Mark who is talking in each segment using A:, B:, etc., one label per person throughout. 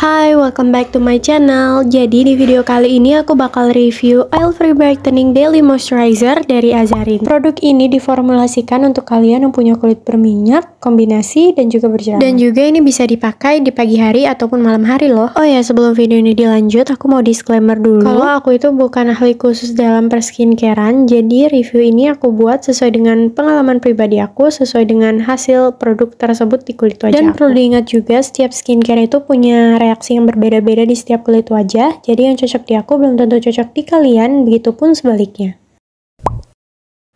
A: Hai, welcome back to my channel. Jadi di video kali ini aku bakal review Oil Free Brightening Daily Moisturizer dari Azarin. Produk ini diformulasikan untuk kalian yang punya kulit berminyak, kombinasi, dan juga berjerawat. Dan juga ini bisa dipakai di pagi hari ataupun malam hari loh. Oh ya, sebelum video ini dilanjut, aku mau disclaimer dulu. Kalau aku itu bukan ahli khusus dalam perskincarean, jadi review ini aku buat sesuai dengan pengalaman pribadi aku, sesuai dengan hasil produk tersebut di kulit wajah. Dan aku. perlu diingat juga, setiap skincare itu punya reaksi yang berbeda-beda di setiap kulit wajah, jadi yang cocok di aku belum tentu cocok di kalian, begitu pun sebaliknya.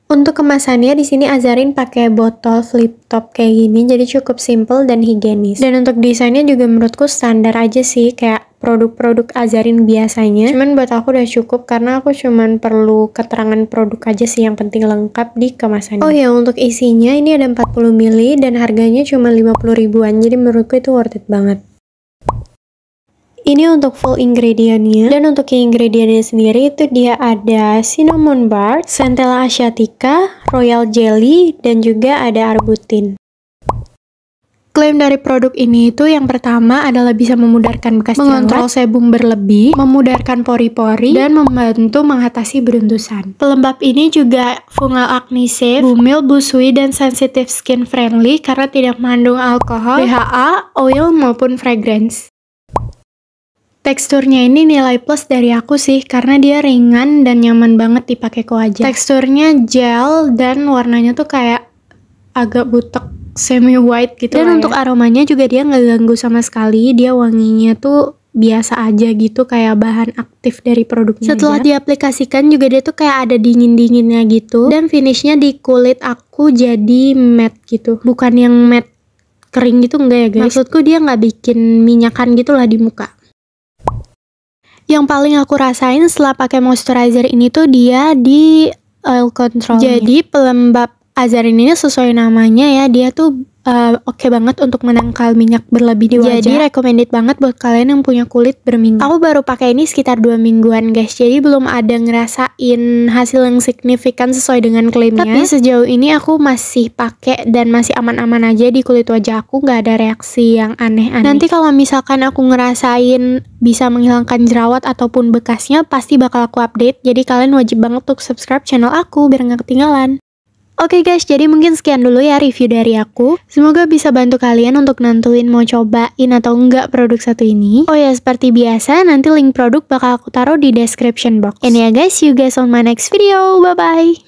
A: Untuk kemasannya di sini Azarin pakai botol flip top kayak gini, jadi cukup simple dan higienis. Dan untuk desainnya juga menurutku standar aja sih, kayak produk-produk Azarin biasanya. Cuman buat aku udah cukup karena aku cuman perlu keterangan produk aja sih yang penting lengkap di kemasannya. Oh ya untuk isinya ini ada 40 ml dan harganya cuma 50 ribuan, jadi menurutku itu worth it banget. Ini untuk full ingredientnya dan untuk ingredientnya sendiri itu dia ada cinnamon bark, centella asiatica, royal jelly, dan juga ada arbutin. Klaim dari produk ini itu yang pertama adalah bisa memudarkan bekas mengontrol jerawat, sebum berlebih, memudarkan pori-pori, dan membantu mengatasi beruntusan. Pelembab ini juga fungal acne safe, bumil, busui, dan sensitive skin friendly karena tidak mengandung alkohol, BHA, oil, maupun fragrance. Teksturnya ini nilai plus dari aku sih karena dia ringan dan nyaman banget dipakai ke wajah. Teksturnya gel dan warnanya tuh kayak agak butek semi white gitu. Dan ya. untuk ya. aromanya juga dia nggak ganggu sama sekali. Dia wanginya tuh biasa aja gitu kayak bahan aktif dari produknya. Setelah aja. diaplikasikan juga dia tuh kayak ada dingin-dinginnya gitu dan finishnya di kulit aku jadi matte gitu. Bukan yang matte kering gitu enggak ya guys. Maksudku dia nggak bikin minyakan gitulah di muka yang paling aku rasain setelah pakai moisturizer ini tuh dia di oil eh, control. Jadi pelembab Azarin ini sesuai namanya ya, dia tuh uh, oke okay banget untuk menangkal minyak berlebih di wajah. Jadi recommended banget buat kalian yang punya kulit berminyak. Aku baru pakai ini sekitar dua mingguan guys, jadi belum ada ngerasain hasil yang signifikan sesuai dengan klaimnya. Tapi sejauh ini aku masih pakai dan masih aman-aman aja di kulit wajah aku, nggak ada reaksi yang aneh-aneh. Nanti kalau misalkan aku ngerasain bisa menghilangkan jerawat ataupun bekasnya, pasti bakal aku update. Jadi kalian wajib banget untuk subscribe channel aku biar nggak ketinggalan. Oke okay guys, jadi mungkin sekian dulu ya review dari aku. Semoga bisa bantu kalian untuk nentuin mau cobain atau enggak produk satu ini. Oh ya, seperti biasa, nanti link produk bakal aku taruh di description box. Ini ya guys, see you guys on my next video. Bye-bye!